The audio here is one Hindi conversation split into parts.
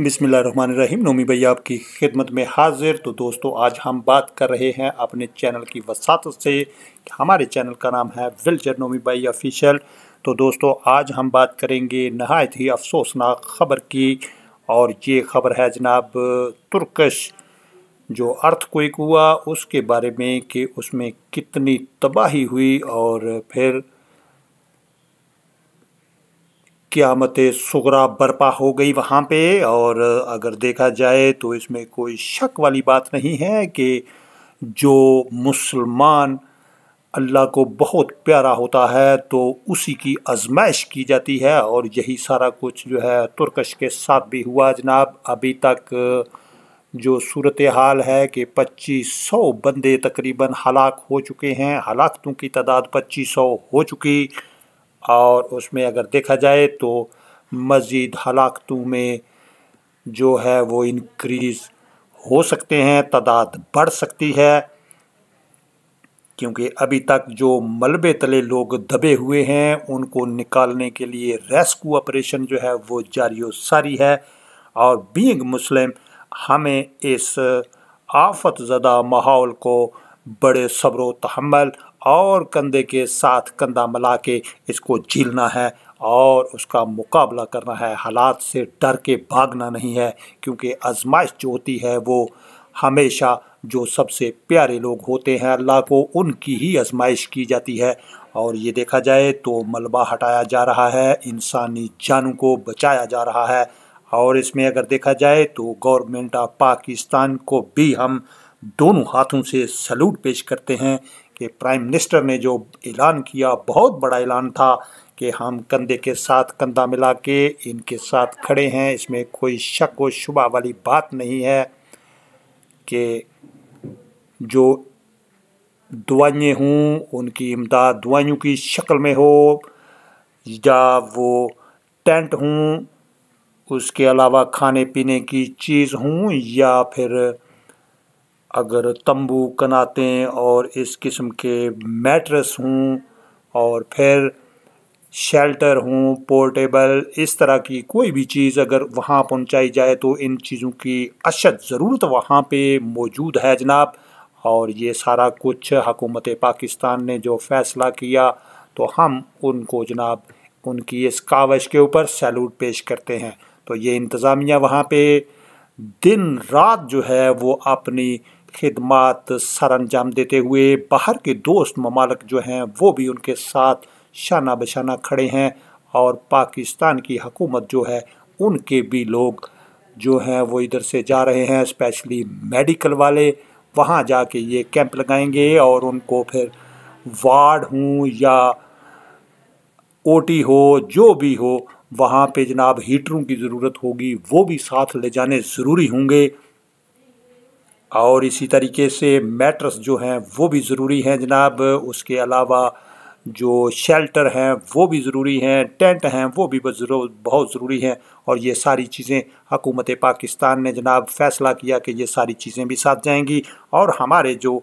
रहीम नोमी भैया आपकी खिदमत में हाजिर तो दोस्तों आज हम बात कर रहे हैं अपने चैनल की वसात से हमारे चैनल का नाम है विलचर नोमी भाई ऑफिशियल तो दोस्तों आज हम बात करेंगे नहायत ही अफसोसनाक खबर की और ये खबर है जनाब तुर्कश जो अर्थ क्विक हुआ उसके बारे में कि उसमें कितनी तबाही हुई और फिर क़्यामत सगरा बर्पा हो गई वहाँ पे और अगर देखा जाए तो इसमें कोई शक वाली बात नहीं है कि जो मुसलमान अल्लाह को बहुत प्यारा होता है तो उसी की आजमाइश की जाती है और यही सारा कुछ जो है तुर्कश के साथ भी हुआ जनाब अभी तक जो सूरत हाल है कि पच्चीस सौ बंदे तकरीबन हलाक हो चुके हैं हलाकतों की तादाद पच्चीस सौ हो चुकी और उसमें अगर देखा जाए तो मज़ीद हलाकतों में जो है वो इनक्रीज़ हो सकते हैं तादाद बढ़ सकती है क्योंकि अभी तक जो मलबे तले लोग दबे हुए हैं उनको निकालने के लिए रेस्क्यू ऑपरेशन जो है वो जारी सारी है और बींग मुस्लिम हमें इस आफत ज़दा माहौल को बड़े सब्र तहमल और कंधे के साथ कंधा मिला के इसको झीलना है और उसका मुकाबला करना है हालात से डर के भागना नहीं है क्योंकि आजमाइश जो होती है वो हमेशा जो सबसे प्यारे लोग होते हैं अल्लाह को उनकी ही आजमाइश की जाती है और ये देखा जाए तो मलबा हटाया जा रहा है इंसानी जानों को बचाया जा रहा है और इसमें अगर देखा जाए तो गवर्नमेंट ऑफ पाकिस्तान को भी हम दोनों हाथों से सलूट पेश करते हैं कि प्राइम मिनिस्टर ने जो ऐलान किया बहुत बड़ा ऐलान था कि हम कंधे के साथ कंधा मिला के इनके साथ खड़े हैं इसमें कोई शक व शुबा वाली बात नहीं है कि जो दवाइयाँ हों उनकी इमदाद दवाइयों की शक्ल में हो या वो टेंट हों उसके अलावा खाने पीने की चीज़ हों या फिर अगर तंबू कनातें और इस किस्म के मैट्रस हों और फिर शेल्टर हों पोर्टेबल इस तरह की कोई भी चीज़ अगर वहाँ पहुँचाई जाए तो इन चीज़ों की अशद ज़रूरत वहाँ पे मौजूद है जनाब और ये सारा कुछ हकूमत पाकिस्तान ने जो फ़ैसला किया तो हम उनको जनाब उनकी इस कावश के ऊपर सैल्यूट पेश करते हैं तो ये इंतज़ामिया वहाँ पे दिन रात जो है वो अपनी खिदमत सर अंजाम देते हुए बाहर के दोस्त ममालक जो हैं वो भी उनके साथ शाना बशाना खड़े हैं और पाकिस्तान की हकूमत जो है उनके भी लोग जो हैं वो इधर से जा रहे हैं स्पेशली मेडिकल वाले वहाँ जा के ये कैंप लगाएंगे और उनको फिर वार्ड हूँ या ओटी हो जो भी हो वहाँ पे जनाब हीटरों की ज़रूरत होगी वो भी साथ ले जाने ज़रूरी होंगे और इसी तरीके से मेट्रस जो हैं वो भी ज़रूरी हैं जनाब उसके अलावा जो शेल्टर हैं वो भी ज़रूरी हैं टेंट हैं वो भी बहुत ज़रूरी हैं और ये सारी चीज़ें हकूमत पाकिस्तान ने जनाब फ़ैसला किया कि ये सारी चीज़ें भी साथ जाएंगी और हमारे जो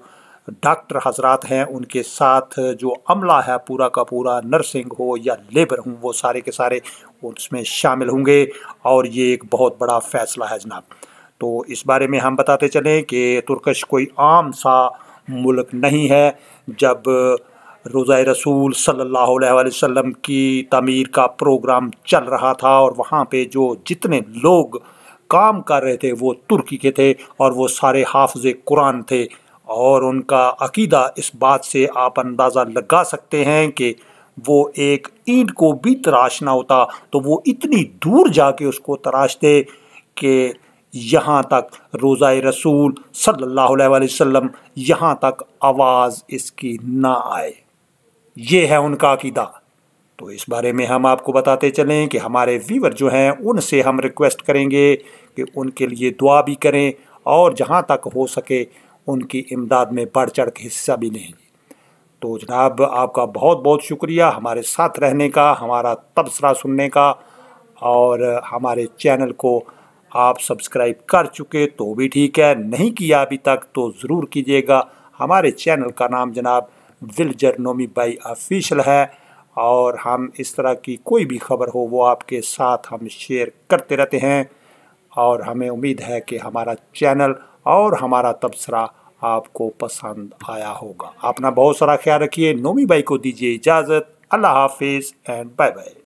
डॉक्टर हजरात हैं उनके साथ जो अमला है पूरा का पूरा नर्सिंग हो या लेबर हों वो सारे के सारे उसमें शामिल होंगे और ये एक बहुत बड़ा फ़ैसला है जनाब तो इस बारे में हम बताते चलें कि तुर्कश कोई आम सा मुल्क नहीं है जब रोज़ा रसूल सल्लल्लाहु अलैहि वसल्लम की तमीर का प्रोग्राम चल रहा था और वहाँ पे जो जितने लोग काम कर रहे थे वो तुर्की के थे और वो सारे हाफज कुरान थे और उनका अकीदा इस बात से आप अंदाज़ा लगा सकते हैं कि वो एक ईंट को भी तराशना होता तो वो इतनी दूर जाके उसको तराशते कि यहाँ तक रोज़ा रसूल सल्लल्लाहु अलैहि वसल्लम यहाँ तक आवाज़ इसकी ना आए ये है उनका अकीदा तो इस बारे में हम आपको बताते चलें कि हमारे व्यूवर जो हैं उनसे हम रिक्वेस्ट करेंगे कि उनके लिए दुआ भी करें और जहाँ तक हो सके उनकी इमदाद में बढ़ चढ़ के हिस्सा भी लें तो जनाब आपका बहुत बहुत शुक्रिया हमारे साथ रहने का हमारा तबसरा सुनने का और हमारे चैनल को आप सब्सक्राइब कर चुके तो भी ठीक है नहीं किया अभी तक तो ज़रूर कीजिएगा हमारे चैनल का नाम जनाब विल जरनोमी बाई ऑफिशियल है और हम इस तरह की कोई भी खबर हो वो आपके साथ हम शेयर करते रहते हैं और हमें उम्मीद है कि हमारा चैनल और हमारा तबसरा आपको पसंद आया होगा अपना बहुत सारा ख्याल रखिए नोमी बाई को दीजिए इजाज़त अल्लाह हाफिज़ एंड बाय बाय